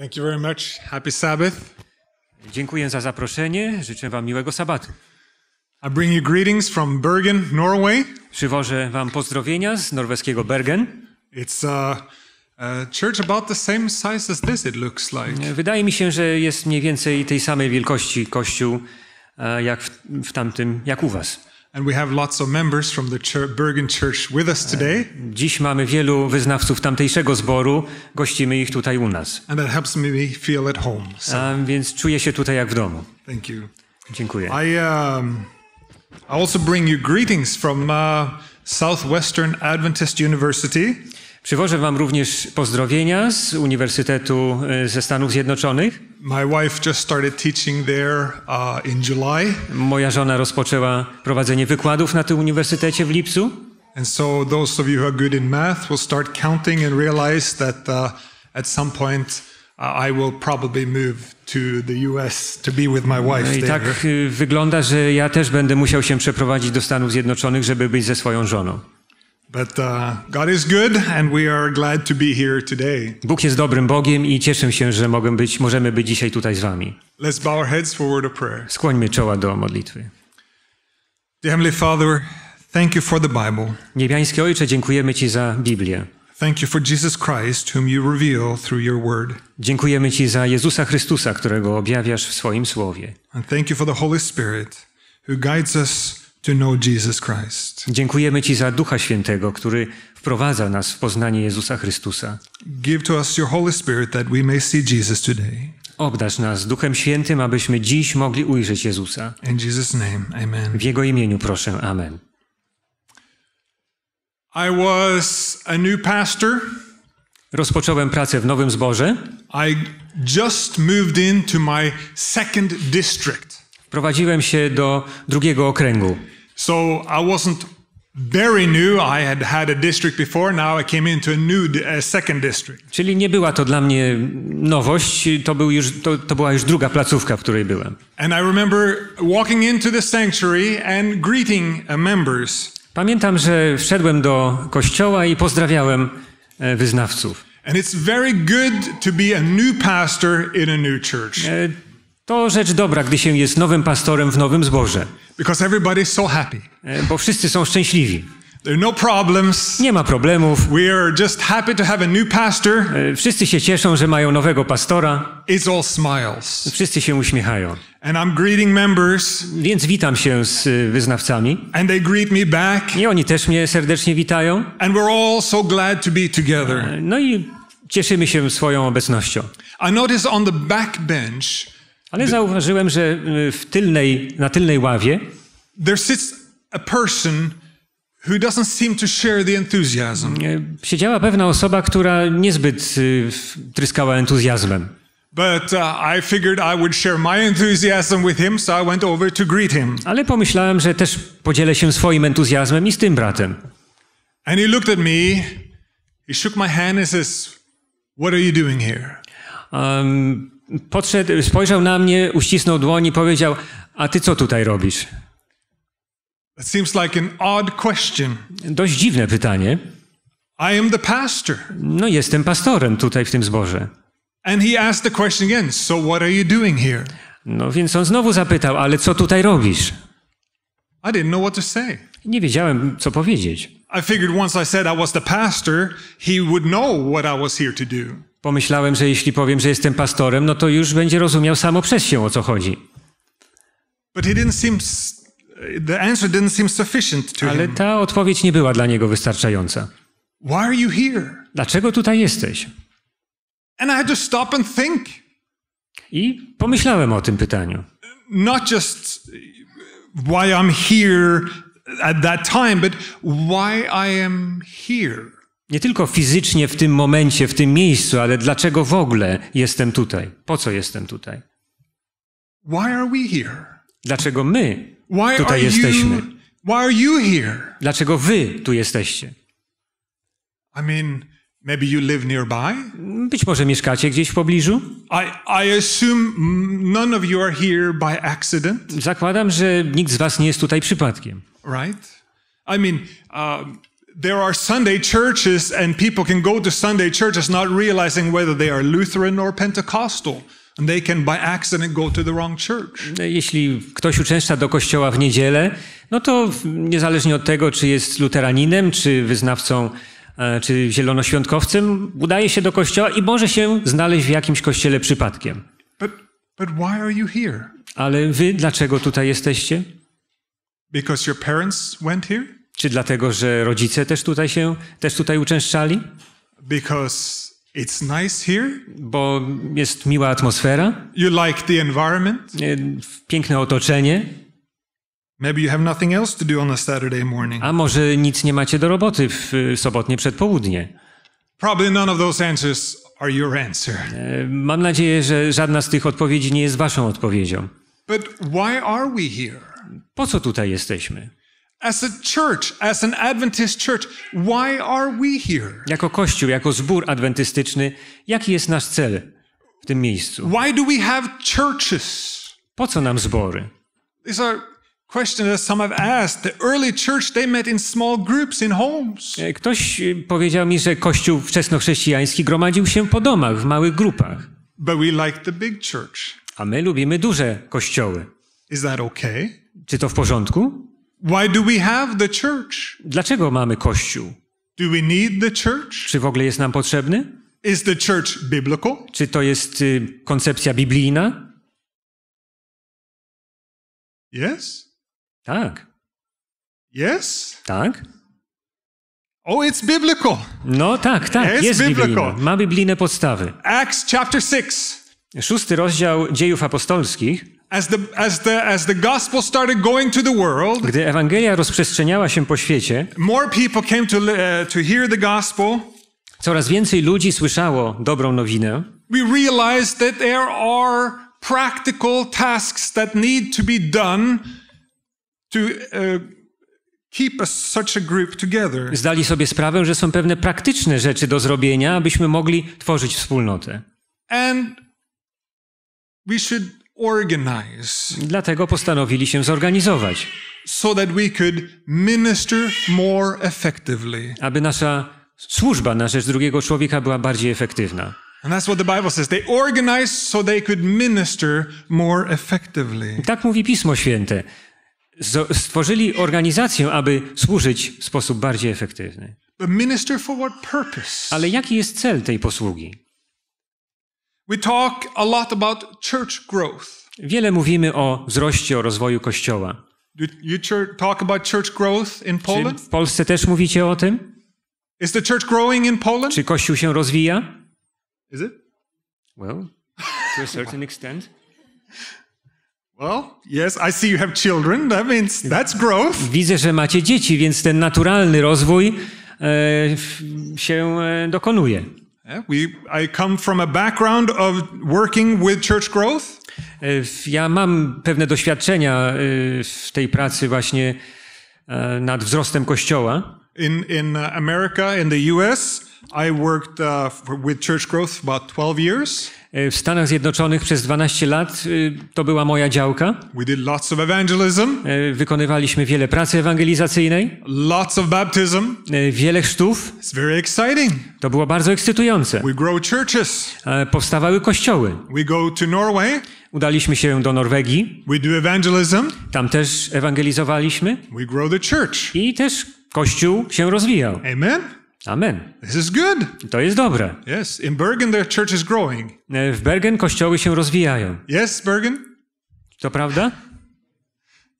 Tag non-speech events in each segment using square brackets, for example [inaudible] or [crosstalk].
Thank you very much. Happy Sabbath. Dziękuję za zaproszenie. Życzę wam miłego sabatu. I bring you greetings from Bergen, Norway. Przywożę wam pozdrowienia z norweskiego Bergen. It's a, a church about the same size as this it looks like. Wydaje mi się, że jest mniej więcej tej samej wielkości kościół e, jak w, w tamtym jak u was. And we have lots of members from the church, Bergen Church with us today. Dziś mamy wielu wyznawców tamtejszego zboru, gościmy ich tutaj u nas. And that helps me feel at home. So. A, więc czuję się tutaj jak w domu. Thank you. Dziękuję. I, um, I also bring you greetings from uh, Southwestern Adventist University. Przywożę wam również pozdrowienia z Uniwersytetu e, ze Stanów Zjednoczonych. My wife just started teaching there uh, in July. Moja żona rozpoczęła prowadzenie wykładów na tym uniwersytecie w lipcu. And so those of you who are good in math will start counting and realize that uh, at some point uh, I will probably move to the US to be with my wife no I there. tak y, wygląda, że ja też będę musiał się przeprowadzić do Stanów Zjednoczonych, żeby być ze swoją żoną. Bóg jest dobrym Bogiem i cieszę się, że mogę być, możemy być dzisiaj tutaj z wami. Let's bow our heads for word of prayer. Skłońmy czoła do modlitwy. Dear Heavenly Father, thank you for the Bible. Ojcze, dziękujemy ci za Biblię. Thank you for Jesus Christ, whom you reveal through your word. Dziękujemy ci za Jezusa Chrystusa, którego objawiasz w swoim słowie. And thank you for the Holy Spirit, who guides us to know Jesus Christ. Dziękujemy Ci za Ducha Świętego, który wprowadza nas w poznanie Jezusa Chrystusa. Give to us your Holy Spirit that we may see Jesus today. Obdarz nas Duchem Świętym, abyśmy dziś mogli ujrzeć Jezusa. In Jesus name, amen. W Jego imieniu proszę, amen. I was a new pastor. Rozpocząłem pracę w Nowym Zborze. I just moved into my second district. Prowadziłem się do drugiego okręgu. So I wasn't very new. I had had a district before. Now I came into a new a second district. Czyli nie była to dla mnie nowość, to, był już, to, to była już druga placówka, w której byłem. And I remember walking into the sanctuary and greeting uh, members. Pamiętam, że wszedłem do kościoła i pozdrawiałem e, wyznawców. And it's very good to be a new pastor in a new church. E, to rzecz dobra, gdy się jest nowym pastorem w nowym zborze. Because everybody's so happy. E, bo wszyscy są szczęśliwi. There are no problems. Nie ma problemów. We are just happy to have a new pastor. E, wszyscy się cieszą, że mają nowego pastora. It's all smiles. Wszyscy się uśmiechają. And I'm greeting members. Więc witam się z e, wyznawcami. And they greet me back. I oni też mnie serdecznie witają. And we're all so glad to be together. No i cieszymy się swoją obecnością. I notice on the backbench ale zauważyłem, że y, w tylnej, na tylnej ławie there sits a person who doesn't seem to share the enthusiasm. Y, siedziała pewna osoba, która niezbyt y, tryskała entuzjazmem. But uh, I figured I would share my enthusiasm with him, so I went over to greet him. Ale pomyślałem, że też podzielę się swoim entuzjazmem i z tym bratem. And he looked at me, he shook my hand and says, "What are you doing here?" Um, podszedł, spojrzał na mnie, uścisnął dłoń i powiedział: A ty co tutaj robisz? It seems like an odd question. Dość dziwne pytanie. I am the pastor. No jestem pastorem tutaj w tym zborze. And he asked the question again, so what are you doing here? No więc on znowu zapytał, ale co tutaj robisz? I didn't know what to say. Nie wiedziałem co powiedzieć. I figured once I said I was the pastor, he would know what I was here to do. Pomyślałem, że jeśli powiem, że jestem pastorem, no to już będzie rozumiał samo przez się o co chodzi. But he didn't seem the answer didn't seem sufficient to Ale ta odpowiedź nie była dla niego wystarczająca. Why are you here? Dlaczego tutaj jesteś? And I had to stop and think. I pomyślałem o tym pytaniu. Not just why I'm here at that time, but why I am here. Nie tylko fizycznie w tym momencie, w tym miejscu, ale dlaczego w ogóle jestem tutaj? Po co jestem tutaj? Why are we here? Dlaczego my why tutaj jesteśmy? You, why are you here? Dlaczego wy tu jesteście? I mean, Maybe you live nearby? Być może mieszkacie gdzieś w pobliżu? I, I assume none of you are here by accident. Zakładam, że nikt z was nie jest tutaj przypadkiem right? I mean, uh, there are Sunday churches, and people can go to Sunday churches not realizing whether they are Lutheran or Pentecostal. And they can by accident go to the wrong church. No, jeśli ktoś uczęszcza do kościoła w niedzielę, no to niezależnie od tego, czy jest luteraninem, czy wyznawcą, e, czy zielonoświątkowcem, udaje się do kościoła i może się znaleźć w jakimś kościele przypadkiem. But, but why are you here? Ale wy dlaczego tutaj jesteście? Because your parents went here? Czy dlatego, że rodzice też tutaj się też tutaj uczęszczali? Because it's nice here. Bo jest miła atmosfera. You like the environment. E, piękne otoczenie. Maybe you have nothing else to do on a Saturday morning. A może nic nie macie do roboty w sobotnie przedpołudnie? Probably none of those answers are your answer. E, mam nadzieję, że żadna z tych odpowiedzi nie jest waszą odpowiedzią. But why are we here? Po co tutaj jesteśmy? As a church, as an Adventist church, why are we here? Jako kościół, jako zbór adwentystyczny, jaki jest nasz cel w tym miejscu? Why do we have churches? Po co nam zbory? These are questions that some have asked. The early church they met in small groups in homes. E, ktoś e, powiedział mi, że kościół wczesnochrześcijański gromadził się po domach, w małych grupach. But we like the big church. A my lubimy duże kościoły. Is that okay? Czy to w porządku? Why do we have the church? Dlaczego mamy kościół? Do we need the church? Czy w ogóle jest nam potrzebny? Is the church biblical? Czy to jest y, koncepcja biblijna? Yes? Tak. Yes? Tak. Oh, it's biblical. No tak, tak, it's jest biblical. Ma biblijne podstawy. Acts chapter 6. Szósty rozdział Dziejów Apostolskich gdy ewangelia rozprzestrzeniała się po świecie, more people came to uh, to hear the gospel. Coraz więcej ludzi słyszało dobrą nowinę. We realized that there are practical tasks that need to be done to uh, Keep such a group together. Zdali sobie sprawę, że są pewne praktyczne rzeczy do zrobienia, abyśmy mogli tworzyć wspólnotę. And we should organize. Dlatego postanowili się zorganizować. So that we could minister more effectively. Aby nasza służba na rzecz drugiego człowieka była bardziej efektywna. And that's what the Bible says. They organized so they could minister more effectively. Tak mówi Pismo Święte. Stworzyli organizację, aby służyć w sposób bardziej efektywny. But minister for what purpose? Ale jaki jest cel tej posługi? We talk a lot about church growth. Wiele mówimy o wzroście, o rozwoju kościoła. Do you talk about church growth in Poland? Czy w Polsce też mówicie o tym? Is the church growing in Poland? Czy kościół się rozwija? Is it? Well, to a certain extent. Well, yes, I see you have children. That means that's growth. Widzę, że macie dzieci, więc ten naturalny rozwój e, się e, dokonuje. We, I come from a background of working with church growth. E, ja mam pewne doświadczenia e, w tej pracy właśnie e, nad wzrostem kościoła. In, in America, in the US. I worked uh, for, with Church Growth about 12 years. E, w Stanach Zjednoczonych przez 12 lat y, to była moja działka. We did lots of evangelism. E, wykonywaliśmy wiele pracy ewangelizacyjnej. Lots of baptism. E, wiele chrztów. It's very exciting. To było bardzo ekscytujące. We grow churches. Powstawały kościoły. We go to Norway. Udaliśmy się do Norwegii. We do evangelism. Tam też ewangelizowaliśmy. We grow the church. I też kościół się rozwijał. Amen. Amen. This is good. To jest dobre. Yes, in Bergen the church is growing. E, w Bergen kościoły się rozwijają. Yes, Bergen. To prawda?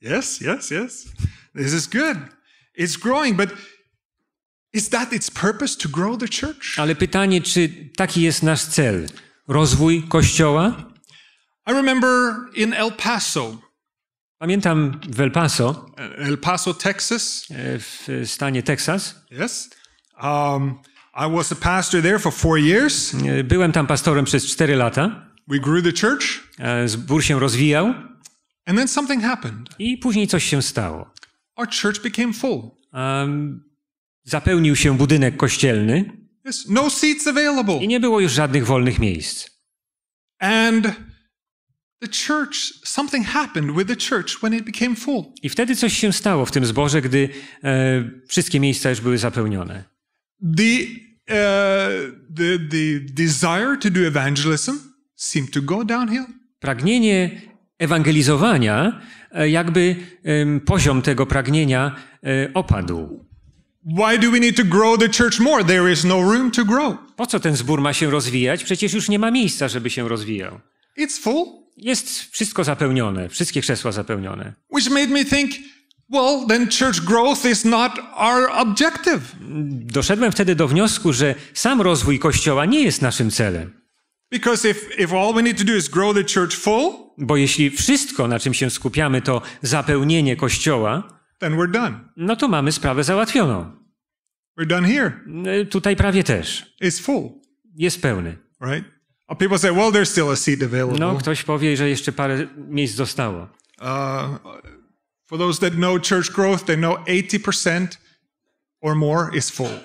Yes, yes, yes. This is good. It's growing, but is that its purpose to grow the church? Ale pytanie, czy taki jest nasz cel? Rozwój kościoła? I remember in El Paso. Pamiętam w El Paso. E, El Paso, Texas. E, w stanie Texas. Yes. Um, I was a pastor there for four years. E, byłem tam pastorem przez 4 lata. We grew the church. E, zbór się rozwijał. And then something happened. I później coś się stało. Our church became full. Um, zapełnił się budynek kościelny. Yes, no seats available. I nie było już żadnych wolnych miejsc. And the church, something happened with the church when it became full. I wtedy coś się stało w tym zborze, gdy e, wszystkie miejsca już były zapełnione the, uh, the, the desire to do evangelism seemed to go downhill. Pragnienie ewangelizowania, e, jakby um, poziom tego pragnienia um, opadł. Why do we need to grow the church more? There is no room to grow. Po co ten zbór ma się rozwijać? Przecież już nie ma miejsca, żeby się rozwijał. It's full. Jest wszystko zapełnione, wszystkie krzesła zapełnione. Which made me think, Well, then church growth is not our objective. Doszedłem wtedy do wniosku, że sam rozwój kościoła nie jest naszym celem. Because if, if all we need to do is grow the church full, bo jeśli wszystko, na czym się skupiamy, to zapełnienie kościoła, then we're done. no to mamy sprawę załatwioną. We're done here. E, tutaj prawie też. It's full. Jest pełny. Right? Or uh, People say, well, there's still a seat no, available. No, ktoś powie, że jeszcze parę miejsc zostało. Uh, For those that know church growth, they know 80% or more is full.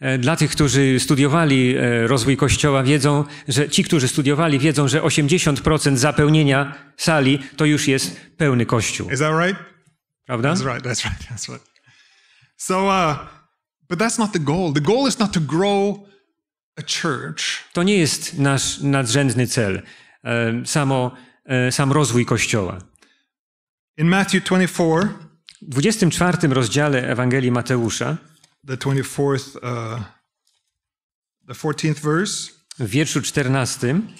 E, dla tych, którzy studiowali e, rozwój kościoła, wiedzą, że ci, którzy studiowali, wiedzą, że 80% zapełnienia sali to już jest pełny kościół. Is that right? Prawda? That's right, that's right, that's right. So, uh, but that's not the goal. The goal is not to grow a church. To nie jest nasz nadrzędny cel, e, samo, sam rozwój kościoła. In Matthew 24, w 24 rozdziale Ewangelii Mateusza, the 24th, uh, the 14th verse, w wierszu 14,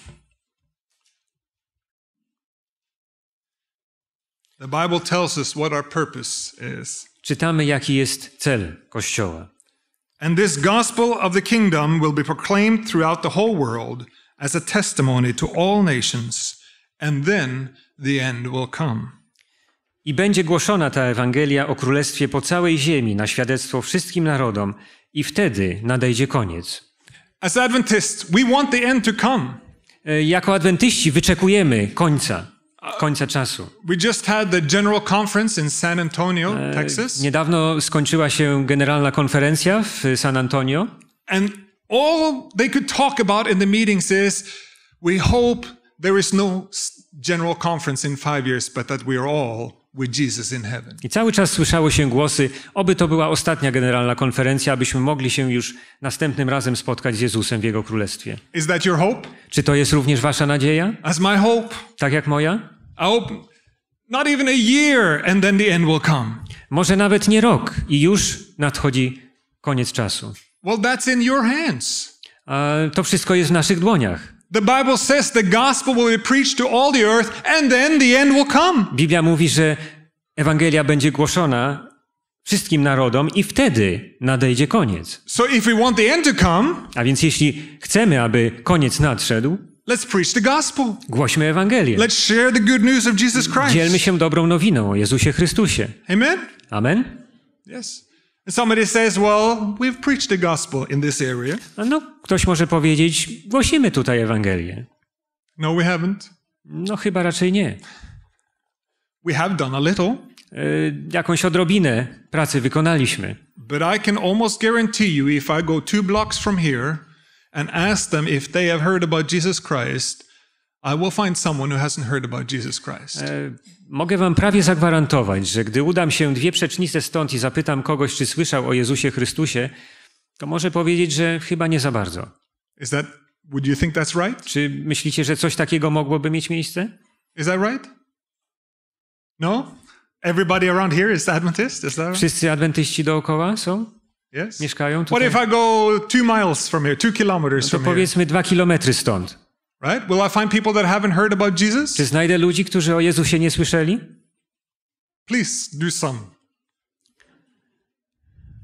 the Bible tells us what our purpose is. Czytamy jaki jest cel kościoła. And this gospel of the kingdom will be proclaimed throughout the whole world as a testimony to all nations, and then the end will come. I będzie głoszona ta Ewangelia o Królestwie po całej ziemi na świadectwo wszystkim narodom, i wtedy nadejdzie koniec. As Adventists, we want the end to come. E, jako adwentyści wyczekujemy końca, końca czasu. We just had the general conference in San Antonio, e, Texas. Niedawno skończyła się generalna konferencja w San Antonio. And all they could talk about in the meetings is we hope there is no general conference in five years but that we are all i cały czas słyszało się głosy, oby to była ostatnia generalna konferencja, abyśmy mogli się już następnym razem spotkać z Jezusem w Jego Królestwie. Czy to jest również Wasza nadzieja? Tak jak moja? Może nawet nie rok i już nadchodzi koniec czasu. Well, that's in your hands. A to wszystko jest w naszych dłoniach. The Bible says the gospel will be preached to all the earth and then the end will come. Biblia mówi, że Ewangelia będzie głoszona wszystkim narodom i wtedy nadejdzie koniec. So if we want the end to come, a więc jeśli chcemy, aby koniec nadszedł, let's preach the gospel. Głośmy Ewangelię. Let's share the good news of Jesus Christ. Dzielmy się dobrą nowiną o Jezusie Chrystusie. Amen. Amen. Yes. Somebody says, well, we've preached the gospel in this area. No, no, ktoś może powiedzieć, głosimy tutaj Ewangelię. No, we haven't. No, chyba raczej nie. We have done a little. E, jakąś odrobinę pracy wykonaliśmy. But I can almost guarantee you, if I go two blocks from here and ask them if they have heard about Jesus Christ, i will find someone who hasn't heard about Jesus Christ. E, mogę wam prawie zagwarantować, że gdy udam się dwie przecznice stąd i zapytam kogoś, czy słyszał o Jezusie Chrystusie, to może powiedzieć, że chyba nie za bardzo. Is that, would you think that's right? Czy myślicie, że coś takiego mogłoby mieć miejsce? Is that right? No? Everybody around here is Adventist? Is that right? Wszyscy adwentyści dookoła są? Yes. Mieszkają tutaj. What if I go two miles from here, two kilometers no to from powiedzmy here? powiedzmy dwa kilometry stąd. Right? Will I find people that haven't heard about Jesus? Czy znajdę ludzi, którzy o Jezusie nie słyszeli? Please do some.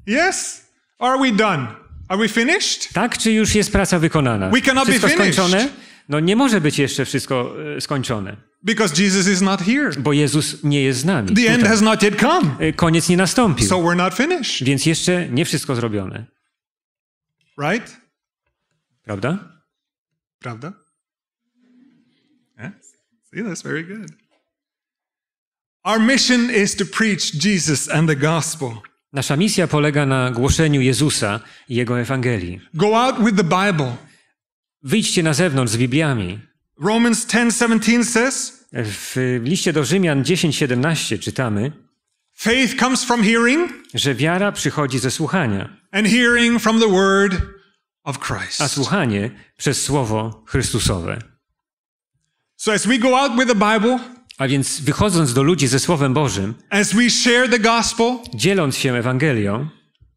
Yes? Are we done? Are we finished? Tak, czy już jest praca wykonana? We cannot wszystko be skończone? No nie może być jeszcze wszystko e, skończone. Because Jesus is not here. Bo Jezus nie jest z nami. The end has not yet come. E, koniec nie nastąpił. So we're not finished. Więc jeszcze nie wszystko zrobione. Right? Prawda? Prawda? Yeah? See, that's very good. Our mission is to preach Jesus and the gospel. Nasza misja polega na głoszeniu Jezusa i jego ewangelii. Go out with the Bible. Wyjdźcie na zewnątrz z Bibliami. Romans 10:17 says. W liście do Rzymian 10:17 czytamy: Faith comes from hearing, że wiara przychodzi ze słuchania. And hearing from the word of Christ. A słuchanie przez słowo Chrystusowe. So as we go out with the Bible, a więc wychodząc do ludzi ze Słowem Bożym, as we share the gospel, dzieląc się Ewangelią,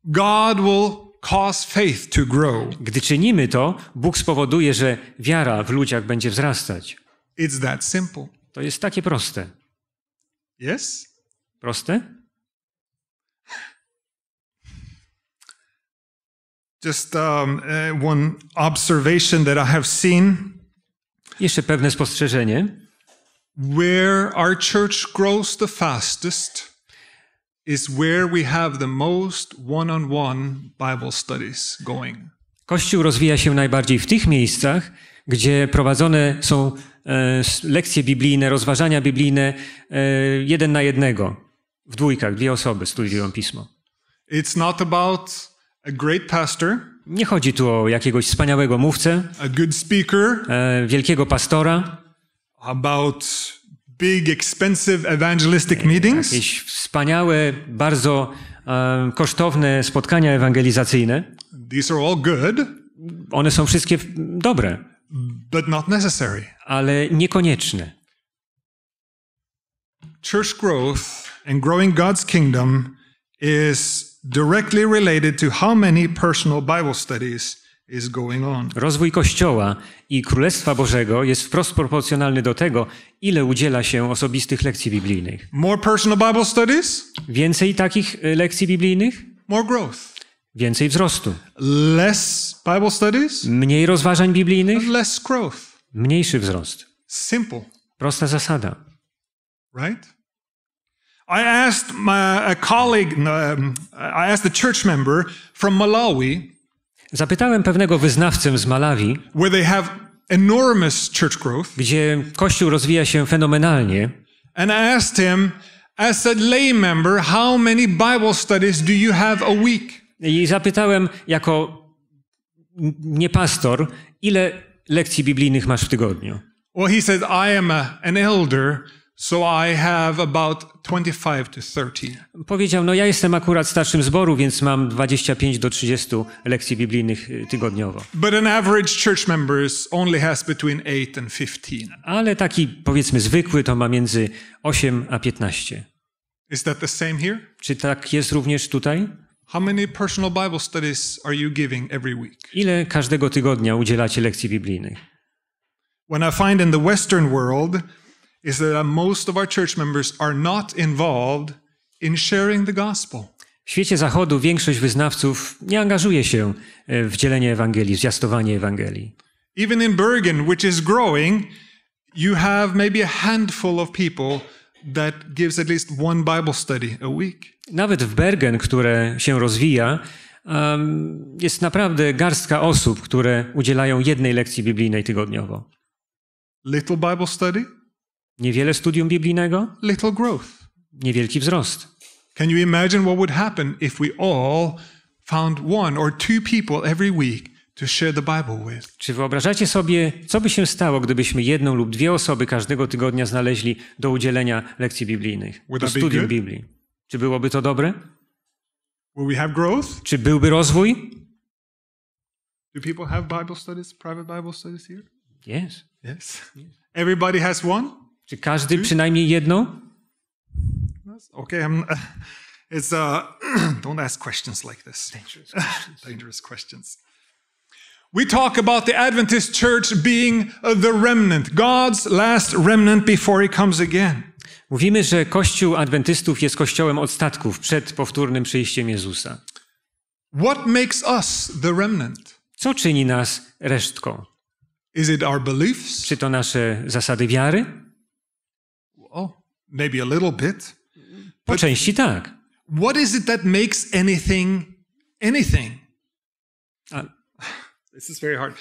God will cause faith to grow. Gdy czynimy to, Bóg spowoduje, że wiara w ludziach będzie wzrastać. It's that simple. To jest takie proste. Yes? Proste? Just um, eh, one observation that I have seen. Jeszcze pewne spostrzeżenie. Where our church grows the fastest is where we have the most one-on-one -on -one Bible studies going. Kościół rozwija się najbardziej w tych miejscach, gdzie prowadzone są e, lekcje biblijne, rozważania biblijne e, jeden na jednego, w dwójkach, dwie osoby studiują pismo. It's not about a great pastor. Nie chodzi tu o jakiegoś wspaniałego mówcę, a good speaker, e, wielkiego pastora, about big expensive evangelistic meetings, jakieś wspaniałe, bardzo e, kosztowne spotkania ewangelizacyjne. These are all good. One są wszystkie dobre, but not necessary. ale niekonieczne. Church growth and growing God's kingdom is directly related to how many personal Bible studies is going on. Rozwój Kościoła i Królestwa Bożego jest wprost proporcjonalny do tego, ile udziela się osobistych lekcji biblijnych. More personal Bible studies? Więcej takich y, lekcji biblijnych? More growth. Więcej wzrostu. Less Bible studies? Mniej rozważań biblijnych? Less growth. Mniejszy wzrost. Simple. Prosta zasada. Right? I asked my, a colleague, no, um, I asked a church member from Malawi. Zapytałem pewnego wyznawcę z Malawi, where they have enormous church growth, gdzie kościół rozwija się fenomenalnie. And I asked him, as a lay member, how many Bible studies do you have a week? I zapytałem jako nie pastor, ile lekcji biblijnych masz w tygodniu? Well, he said, I am a, an elder. So I have about 25 to 30. Powiedział, no ja jestem akurat starszym zboru, więc mam 25 do 30 lekcji biblijnych y, tygodniowo. But an average church member only has between 8 and 15. Ale taki powiedzmy zwykły to ma między 8 a 15. Is that the same here? Czy tak jest również tutaj? How many personal Bible studies are you giving every week? Ile każdego tygodnia udzielacie lekcji biblijnych? When I find in the western world is that uh, most of our church members are not involved in sharing the gospel. W świecie zachodu większość wyznawców nie angażuje się e, w dzielenie Ewangelii, w zwiastowanie Ewangelii. Even in Bergen, which is growing, you have maybe a handful of people that gives at least one Bible study a week. Nawet w Bergen, które się rozwija, um, jest naprawdę garstka osób, które udzielają jednej lekcji biblijnej tygodniowo. Little Bible study? Niewiele studium biblijnego? Little growth. Niewielki wzrost. Can you imagine what would happen if we all found one or two people every week to share the Bible with? Czy wyobrażacie sobie, co by się stało, gdybyśmy jedną lub dwie osoby każdego tygodnia znaleźli do udzielenia lekcji biblijnych, do studium Biblii? Czy byłoby to dobre? Will we have growth? Czy byłby rozwój? Do people have Bible studies, private Bible studies here? Yes. yes. Everybody has one? Czy każdy przynajmniej jedną? Okay, I'm, um, uh, it's uh, [clears throat] don't ask questions like this. Dangerous questions. [laughs] Dangerous questions. We talk about the Adventist church being the remnant, God's last remnant before he comes again. Mówimy, że Kościół Adwentystów jest kościołem odstatków przed powtórnym przyjściem Jezusa. What makes us the remnant? Co czyni nas resztką? Is it our beliefs? Czy to nasze zasady wiary? Maybe a little bit. Po części tak. What is it that makes anything anything? A, this is very hard.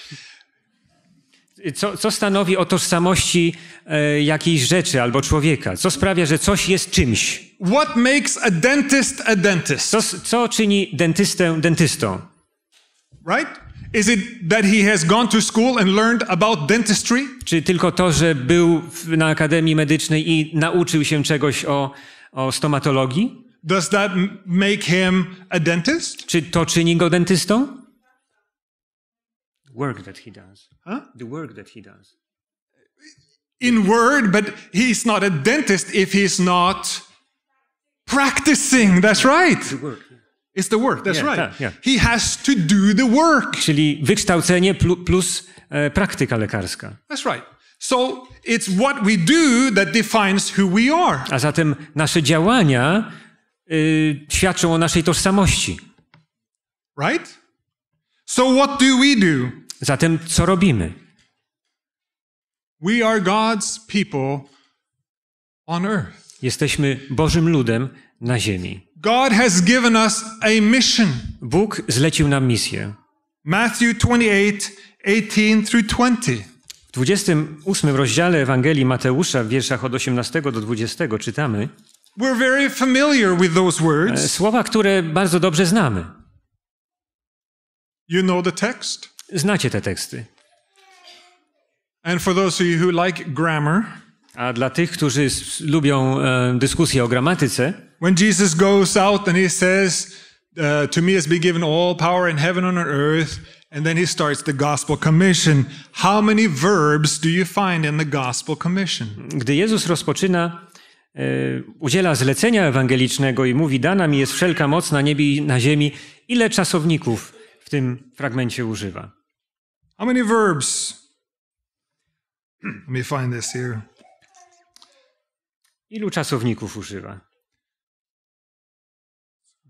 Co, co, stanowi o tożsamości e, jakiejś rzeczy albo człowieka? Co sprawia, że coś jest czymś? What makes a dentist a dentist? Co, co czyni dentystę dentystą? Right? Is it that he has gone to school and learned about dentistry? Czy tylko to, że był na Akademii Medycznej i nauczył się czegoś o, o stomatologii? Does that make him a dentist? Czy to czyni go dentystą? Work that he does. Huh? The work that he does. In word, but he's not a dentist if he's not practicing. That's right. The work, It's the work, that's yeah, right. Ta, yeah. He has to do the work. Czyli wykształcenie pl plus e, praktyka lekarska. That's right. So it's what we do that defines who we are. A zatem nasze działania y, świadczą o naszej tożsamości. Right? So what do we do? Zatem co robimy? We are God's people on earth. Jesteśmy Bożym ludem na ziemi. God has given us a mission. Bóg zlecił nam misję. Matthew 2818 through 20. W 28 rozdziale Ewangelii Mateusza w wierszach od 18 do 20 czytamy We're very familiar with those words. E, słowa, które bardzo dobrze znamy. You know the text? Znacie te teksty. And for those of you who like grammar, a dla tych, którzy lubią e, dyskusję o gramatyce, When Jesus goes out and he says, uh, To me has been given all power in heaven and on earth, and then he starts the Gospel Commission. How many verbs do you find in the Gospel Commission? Gdy Jezus rozpoczyna e, udziela zlecenia ewangelicznego i mówi: Dana mi jest wszelka moc na niebie i na ziemi. Ile czasowników w tym fragmencie używa? How many verbs? Let me find this here. Ilu czasowników używa?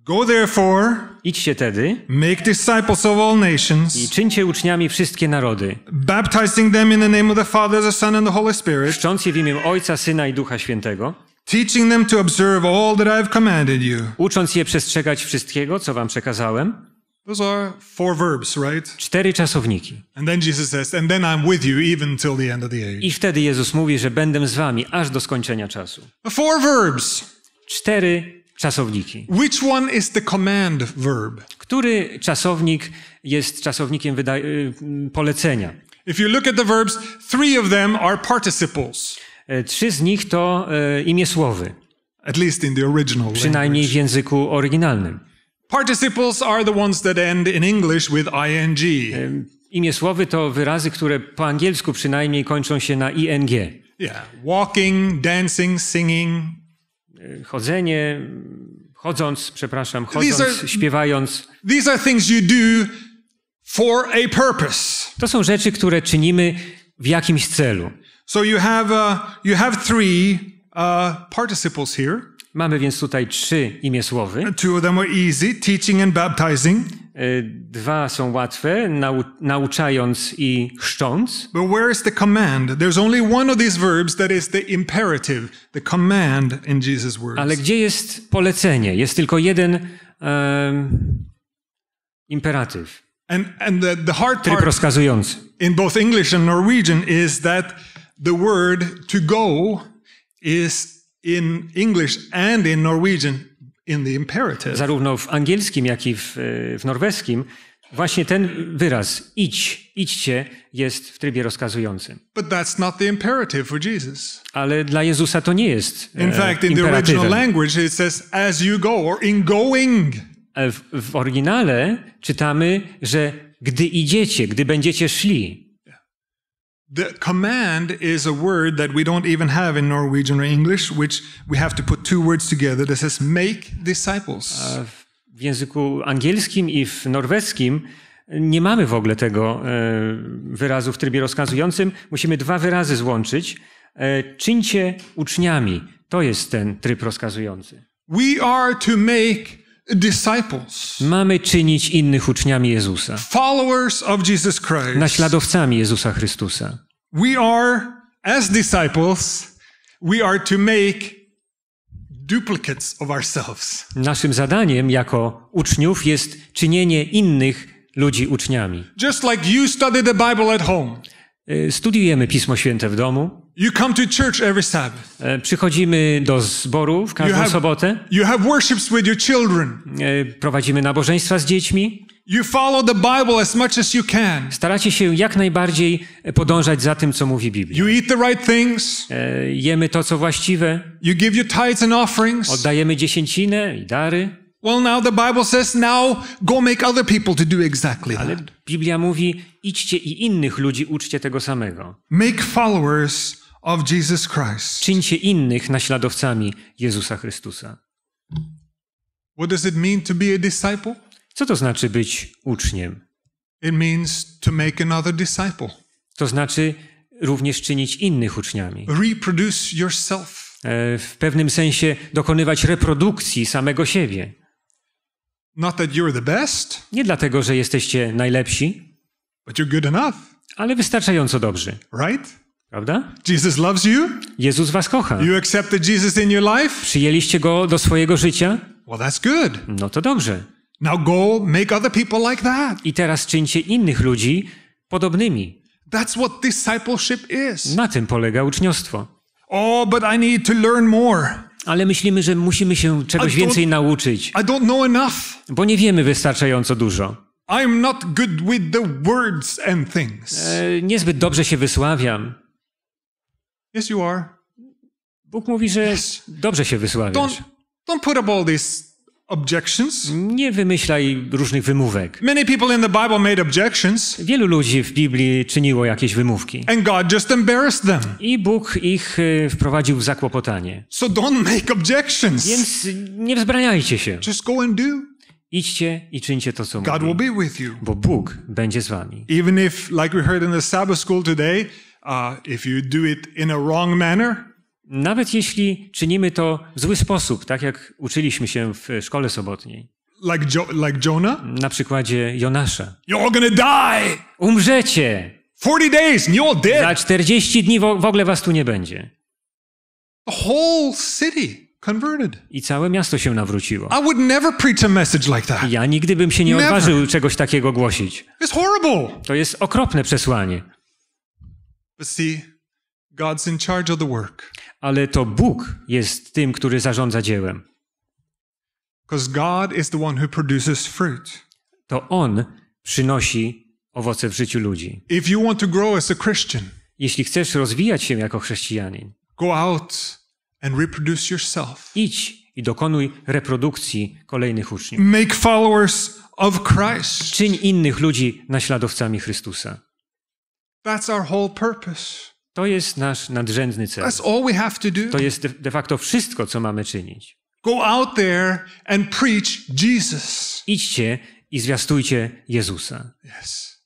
Go therefore, idźcie tedy, make disciples of all nations, i czyńcie uczniami wszystkie narody, baptizing them in the name of the Father, the Son and the Holy Spirit, je w imię Ojca, Syna i Ducha Świętego, teaching them to observe all that I have commanded you. Ucząc je przestrzegać wszystkiego, co wam przekazałem. Those are four verbs, right? Cztery czasowniki. And then Jesus says, and then I'm with you even till the end of the age. I wtedy Jezus mówi, że będę z wami aż do skończenia czasu. Four verbs. Cztery czasowniki. Which one is the command verb? Który czasownik jest czasownikiem y, mm, polecenia? If you look at the verbs, three of them are participles. E, trzy z nich to e, imię słowy. At least in the original Przynajmniej language. w języku oryginalnym. Participles are the ones that end in English with ing. E, imię słowy to wyrazy, które po angielsku przynajmniej kończą się na ing. Yeah, walking, dancing, singing, Y, chodzenie, chodząc, przepraszam, chodząc, these are, śpiewając. These are things you do for a purpose. To są rzeczy, które czynimy w jakimś celu. So you have uh, you have three uh, participles here. Mamy więc tutaj trzy imię słowy. Two of them are easy, teaching and baptizing. Y, dwa są łatwe, nau nauczając i chrzcząc. But where is the command? There's only one of these verbs that is the imperative, the command in Jesus' words. Ale gdzie jest polecenie? Jest tylko jeden um, imperatyw. And, and the, the hard part rozkazujący. in both English and Norwegian is that the word to go is in English and in Norwegian Zarówno w angielskim, jak i w, e, w norweskim Właśnie ten wyraz idź, idźcie jest w trybie rozkazującym. Ale dla Jezusa to nie jest e, in fact, in the original language it says as you go or in going. E, w, w oryginale czytamy, że gdy idziecie, gdy będziecie szli. The command is a word that we don't even have in Norwegian or English, which we have to put two words together that says make disciples. W języku angielskim i w norweskim nie mamy w ogóle tego e, wyrazu w trybie rozkazującym. Musimy dwa wyrazy złączyć. E, czyńcie uczniami. To jest ten tryb rozkazujący. We are to make disciples disciples. Mamy czynić innych uczniami Jezusa. Followers of Jesus Christ. Naśladowcami Jezusa Chrystusa. We are as disciples, we are to make duplicates of ourselves. Naszym zadaniem jako uczniów jest czynienie innych ludzi uczniami. Just like you study the Bible at home. Y, studiujemy Pismo Święte w domu. You come to church every Sabbath. E, przychodzimy do zboru w każdą you have, sobotę. You have worships with your children. E, prowadzimy nabożeństwa z dziećmi. You follow the Bible as much as you can. Staracie się jak najbardziej podążać za tym, co mówi Biblia. You eat the right things. E, jemy to, co właściwe. You give your tithes and offerings. Oddajemy dziesięcinę i dary. Well, now the Bible says, now go make other people to do exactly that. Ale Biblia mówi, idźcie i innych ludzi uczcie tego samego. Make followers of Jesus Christ. Czyńcie innych naśladowcami Jezusa Chrystusa. What does it mean to be a disciple? Co to znaczy być uczniem? It means to make another disciple. To znaczy również czynić innych uczniami. Reproduce yourself. E, w pewnym sensie dokonywać reprodukcji samego siebie. Not that you're the best, Nie dlatego, że jesteście najlepsi, but you're good enough. ale wystarczająco dobrzy. Right? Prawda? Jesus loves you. Jezus was kocha. You accepted Jesus in your life. Przyjęliście go do swojego życia. Well, that's good. No to dobrze. Now go make other people like that. I teraz czyńcie innych ludzi podobnymi. That's what discipleship is. Na tym polega uczniostwo. Oh, but I need to learn more. Ale myślimy, że musimy się czegoś więcej nauczyć. I don't know enough. Bo nie wiemy wystarczająco dużo. I'm not good with the words and things. E, niezbyt dobrze się wysławiam. Yes, you are. Bóg mówi, że yes. dobrze się wysławiasz. Don't, don't put up all these objections. Nie wymyślaj różnych wymówek. Many people in the Bible made objections. Wielu ludzi w Biblii czyniło jakieś wymówki. And God just embarrassed them. I Bóg ich e, wprowadził w zakłopotanie. So don't make objections. Więc nie wzbraniajcie się. Just go and do. Idźcie i czyńcie to, co God mówi. Will be with you. Bo Bóg będzie z wami. Even if, like we heard in the Sabbath school today, Uh, if you do it in a wrong manner, nawet jeśli czynimy to w zły sposób, tak jak uczyliśmy się w szkole sobotniej. Like, jo like Jonah? Na przykładzie Jonasza. You're gonna die! Umrzecie! 40 days and you're dead. Za 40 dni w ogóle was tu nie będzie. The whole city converted. I całe miasto się nawróciło. I would never preach a message like that. Ja nigdy bym się nie never. czegoś takiego głosić. It's horrible. To jest okropne przesłanie. Ale to Bóg jest tym, który zarządza dziełem. Because God is the one who produces fruit. To on przynosi owoce w życiu ludzi. If you want to grow as a Christian, jeśli chcesz rozwijać się jako chrześcijanin, go out and reproduce yourself. Idź i dokonuj reprodukcji kolejnych uczniów. Make followers of Christ. Czyń innych ludzi naśladowcami Chrystusa. That's our whole purpose. To jest nasz nadrzędny cel. That's all we have to do. To jest de facto wszystko, co mamy czynić. Go out there and preach Jesus. Idźcie i zwiastujcie Jezusa. Yes.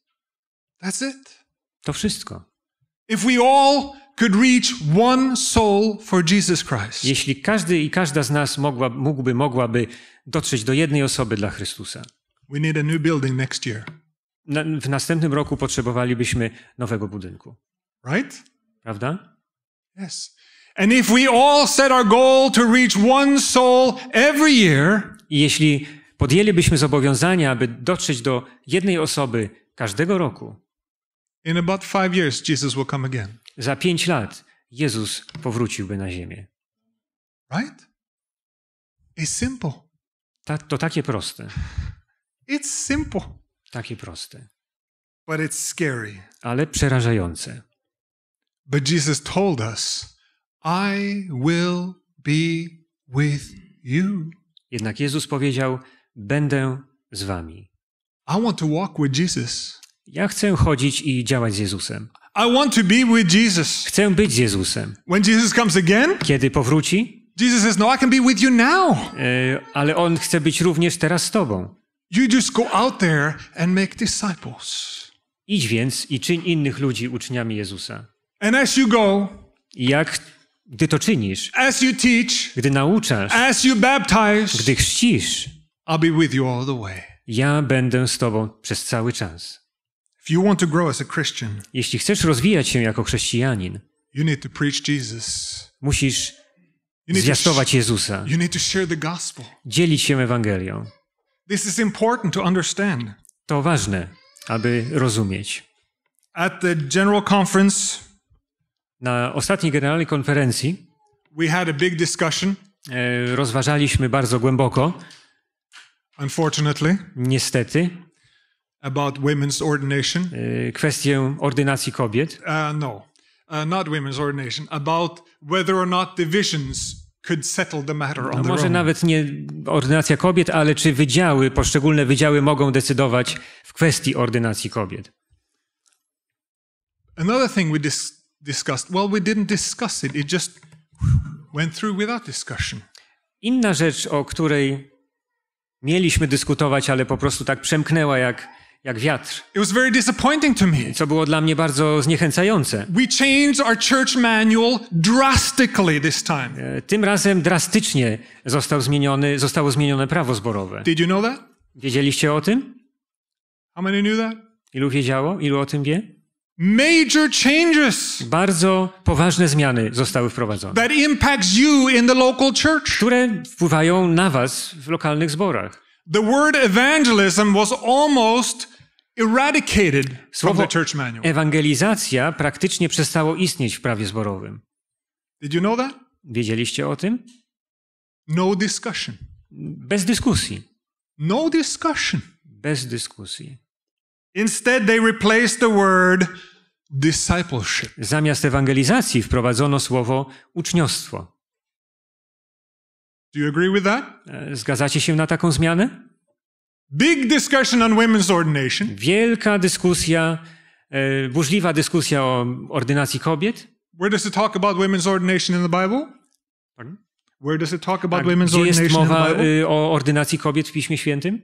That's it. To wszystko. If we all could reach one soul for Jesus Christ. Jeśli każdy i każda z nas mogła, mógłby, mogłaby dotrzeć do jednej osoby dla Chrystusa. We need a new building next year na, w następnym roku potrzebowalibyśmy nowego budynku. Right? Prawda? Yes. And if we all set our goal to reach one soul every year, I jeśli podjęlibyśmy zobowiązania, aby dotrzeć do jednej osoby każdego roku, in about five years Jesus will come again. Za pięć lat Jezus powróciłby na ziemię. Right? It's simple. Ta, to takie proste. It's simple. Takie proste. But it's scary. Ale przerażające. But Jesus told us, I will be with you. Jednak Jezus powiedział, będę z wami. I want to walk with Jesus. Ja chcę chodzić i działać z Jezusem. I want to be with Jesus. Chcę być z Jezusem. When Jesus comes again? Kiedy powróci? Jesus says, no, I can be with you now. E, ale on chce być również teraz z tobą. You just go out there and make disciples. Idź więc i czyń innych ludzi uczniami Jezusa. And as you go, I jak gdy to czynisz, as you teach, gdy nauczasz, as you baptize, gdy chrzcisz, I'll be with you all the way. Ja będę z tobą przez cały czas. If you want to grow as a Christian, jeśli chcesz rozwijać się jako chrześcijanin, you need to preach Jesus. Musisz zwiastować Jezusa. You need to share the gospel. Dzielić się Ewangelią. This is important to understand. To ważne, aby rozumieć. At the general conference, na ostatniej generalnej konferencji, we had a big discussion. E, rozważaliśmy bardzo głęboko. Unfortunately, niestety, about women's ordination. E, kwestię ordynacji kobiet. Uh, no, uh, not women's ordination. About whether or not divisions could settle the matter on no, może own. nawet nie ordynacja kobiet, ale czy wydziały, poszczególne wydziały mogą decydować w kwestii ordynacji kobiet. Another thing we dis discussed, well, we didn't discuss it, it just went through without discussion. Inna rzecz, o której mieliśmy dyskutować, ale po prostu tak przemknęła jak jak wiatr. It was very disappointing to me. Co było dla mnie bardzo zniechęcające. We changed our church manual drastically this time. E, tym razem drastycznie został zmieniony, zostało zmienione prawo zborowe. Did you know that? Wiedzieliście o tym? How many knew that? Ilu wiedziało? Ilu o tym wie? Major changes. Bardzo poważne zmiany zostały wprowadzone. That impacts you in the local church. Które wpływają na was w lokalnych zborach. The word evangelism was almost eradicated from the church manual. Ewangelizacja praktycznie przestało istnieć w prawie zborowym. Did you know that? Wiedzieliście o tym? No discussion. Bez dyskusji. No discussion. Bez dyskusji. Instead they replaced the word discipleship. Zamiast ewangelizacji wprowadzono słowo uczniostwo. Do you agree with that? E, zgadzacie się na taką zmianę? Big discussion on women's ordination. Wielka dyskusja, e, burzliwa dyskusja o ordynacji kobiet. Where does it talk about women's ordination in the Bible? Pardon? Where does it talk about tak, women's gdzie ordination jest mowa in the Bible? Y, o ordynacji kobiet w Piśmie Świętym?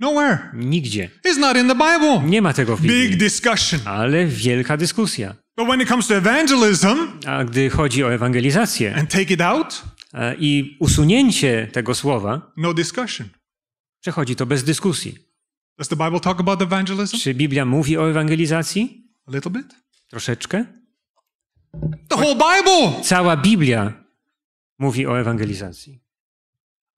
Nowhere. Nigdzie. It's not in the Bible. Nie ma tego w Biblii. Big discussion. Ale wielka dyskusja. But when it comes to evangelism, a gdy chodzi o ewangelizację and take it out, e, i usunięcie tego słowa, no discussion. przechodzi to bez dyskusji. Does the Bible talk about evangelism? Czy Biblia mówi o ewangelizacji? A little bit. Troszeczkę. The whole Bible. Cała Biblia mówi o ewangelizacji.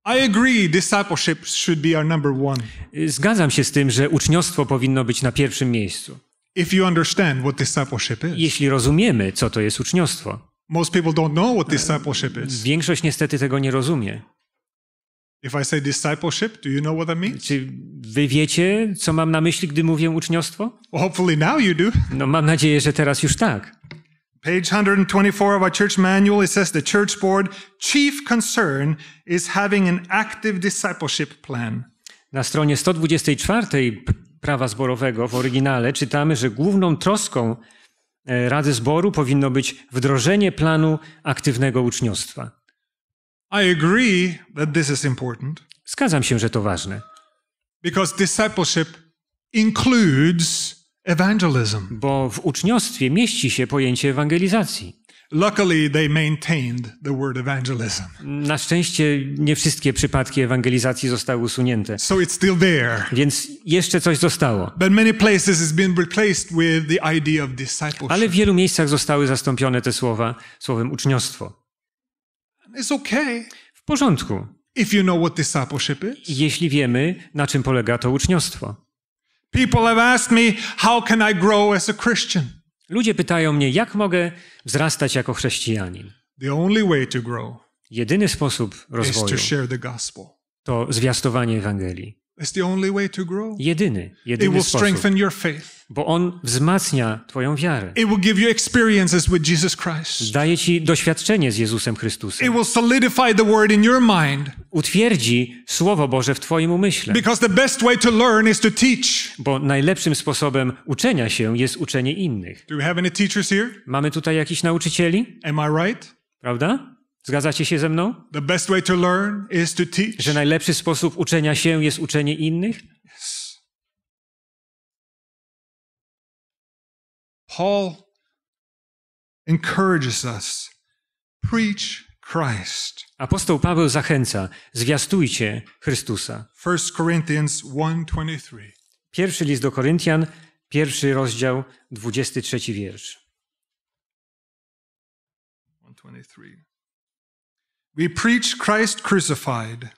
I agree, discipleship should be our number one. Zgadzam się z tym, że uczniostwo powinno być na pierwszym miejscu. If you understand what discipleship is. Jeśli rozumiemy, co to jest uczniostwo. Most people don't know what discipleship is. Większość niestety tego nie rozumie. If I say discipleship, do you know what that means? Czy wy wiecie, co mam na myśli, gdy mówię uczniostwo? Well, hopefully now you do. No mam nadzieję, że teraz już tak. Page 124 of our church manual, it says the church board chief concern is having an active discipleship plan. Na stronie 124 prawa zborowego w oryginale czytamy, że główną troską e, Rady Zboru powinno być wdrożenie planu aktywnego uczniostwa. I agree that this is important. Zgadzam się, że to ważne. Because discipleship includes evangelism. Bo w uczniostwie mieści się pojęcie ewangelizacji. Luckily they maintained the word evangelism. Na szczęście nie wszystkie przypadki ewangelizacji zostały usunięte. So it's still there. Więc jeszcze coś zostało. But many places has been replaced with the idea of discipleship. Ale w wielu miejscach zostały zastąpione te słowa słowem uczniostwo. It's okay. W porządku. If you know what discipleship is. Jeśli wiemy, na czym polega to uczniostwo. People have asked me, how can I grow as a Christian? Ludzie pytają mnie, jak mogę wzrastać jako chrześcijanin. The only way to grow Jedyny sposób rozwoju is to share the gospel. to zwiastowanie Ewangelii. Jedyny, jedyny sposób. Bo on wzmacnia twoją wiarę. It will give you experiences with Jesus Christ. Daje ci doświadczenie z Jezusem Chrystusem. It will solidify the word in your mind. Utwierdzi słowo Boże w twoim umyśle. Because the best way to learn is to teach. Bo najlepszym sposobem uczenia się jest uczenie innych. Do we have any teachers here? Mamy tutaj jakichś nauczycieli? Am I right? Prawda? Zgadzacie się ze mną? The best way to learn is to teach. Że najlepszy sposób uczenia się jest uczenie innych? Yes. Paul encourages us. Preach Christ. Apostoł Paweł zachęca, zwiastujcie Chrystusa. 1 Corinthians 1:23. Pierwszy list do Koryntian, pierwszy rozdział, 23 wiersz. 123. We preach Christ crucified,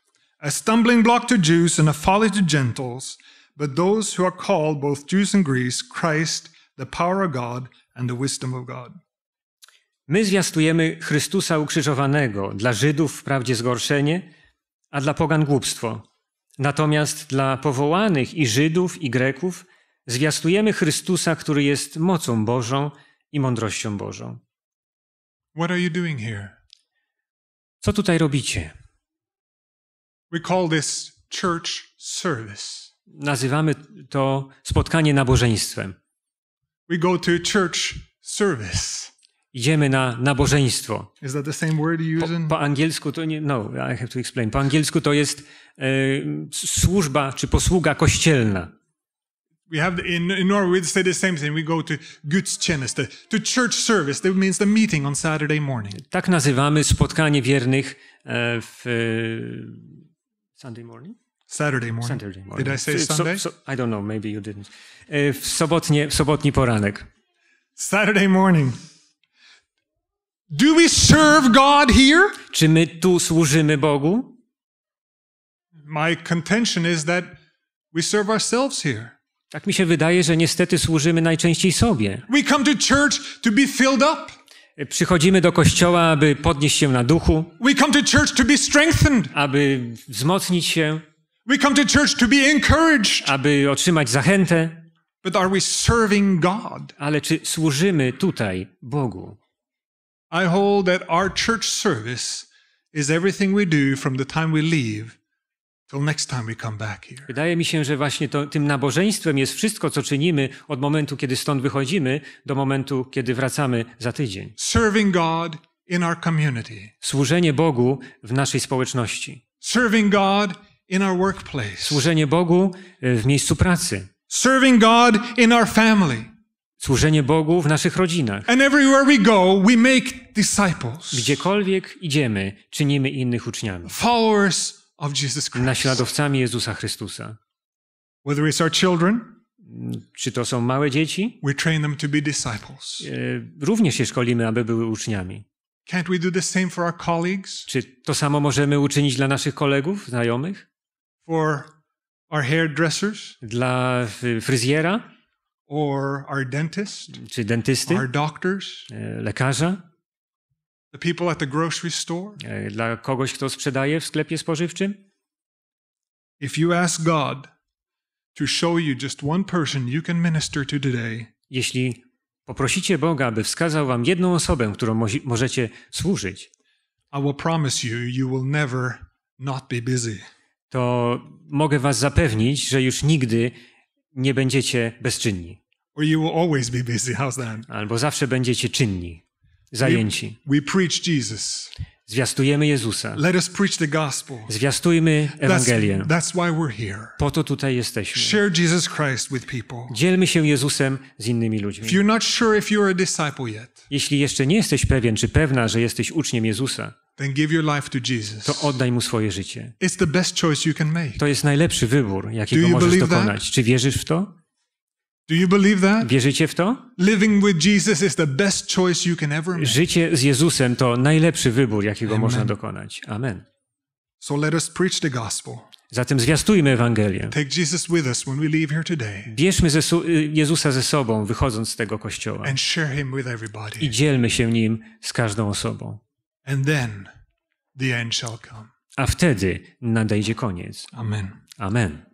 a stumbling block to Jews and a folly to Gentiles, but those who are called, both Jews and Greeks, Christ, the power of God and the wisdom of God. My zwiastujemy Chrystusa ukrzyżowanego, dla Żydów wprawdzie zgorszenie, a dla pogan głupstwo. Natomiast dla powołanych i Żydów i Greków zwiastujemy Chrystusa, który jest mocą Bożą i mądrością Bożą. What are you doing here? Co tutaj robicie? We call this church service. Nazywamy to spotkanie nabożeństwem. We go to church service. Idziemy na nabożeństwo. Is that the same word you use in... po, po angielsku to nie, no, I have to explain. Po angielsku to jest e, służba czy posługa kościelna. We have in, in Norway we say the same thing. We go to gudstjeneste, to church service. That means the meeting on Saturday morning. Tak nazywamy spotkanie wiernych e, w e, Sunday morning. Saturday morning. Saturday morning. Did I say Sunday? So, so, I don't know. Maybe you didn't. E, w sobotnie, w sobotni poranek. Saturday morning. Do we serve God here? Czy my tu służymy Bogu? My contention is that we serve ourselves here. Tak mi się wydaje, że niestety służymy najczęściej sobie. We come to church to be filled up. Przychodzimy do kościoła, aby podnieść się na duchu. We come to church to be strengthened. Aby wzmocnić się. We come to church to be encouraged. Aby otrzymać zachętę. But are we serving God? Ale czy służymy tutaj Bogu? I hold that our church service is everything we do from the time we leave Wydaje mi się, że właśnie to, tym nabożeństwem jest wszystko, co czynimy od momentu, kiedy stąd wychodzimy, do momentu, kiedy wracamy za tydzień. Serving God in our community. Służenie Bogu w naszej społeczności. Serving God in our workplace. Służenie Bogu e, w miejscu pracy. Serving God in our family. Służenie Bogu w naszych rodzinach. We go, we Gdziekolwiek idziemy, czynimy innych uczniami. Followers naśladowcami Jezusa Chrystusa. Whether it's our children, mm, czy to są małe dzieci? We train them to be disciples. E, również je szkolimy, aby były uczniami. Can't we do the same for our colleagues? Czy to samo możemy uczynić dla naszych kolegów, znajomych? For our hairdressers? Dla fryzjera? Or our dentist? Czy dentysty? Our doctors? E, lekarza? The people at the grocery store? E, dla kogoś, kto sprzedaje w sklepie spożywczym? If you ask God to show you just one person you can minister to today. Jeśli poprosicie Boga, aby wskazał wam jedną osobę, którą mo możecie służyć. I will promise you you will never not be busy. To mogę was zapewnić, że już nigdy nie będziecie bezczynni. Or you will always be busy. How's that? Albo zawsze będziecie czynni zajęci. We, we preach Jesus. Zwiastujemy Jezusa. Let us preach the gospel. Zwiastujmy Ewangelię. That's, that's why we're here. Po to tutaj jesteśmy. Share Jesus Christ with people. Dzielmy się Jezusem z innymi ludźmi. If you're not sure if you're a disciple yet, Jeśli jeszcze nie jesteś pewien czy pewna, że jesteś uczniem Jezusa, then give your life to Jesus. to oddaj Mu swoje życie. It's the best choice you can make. To jest najlepszy wybór, jakiego możesz dokonać. That? Czy wierzysz w to? Do you believe that? Wierzycie w to? Living with Jesus is the best choice you can ever make. Życie z Jezusem to najlepszy wybór, jakiego Amen. można dokonać. Amen. So let us preach the gospel. Zatem zwiastujmy Ewangelię. Take Jesus with us when we leave here today. Bierzmy y, Jezusa ze sobą, wychodząc z tego kościoła. And share him with everybody. I dzielmy się nim z każdą osobą. And then the end shall come. A wtedy nadejdzie koniec. Amen. Amen.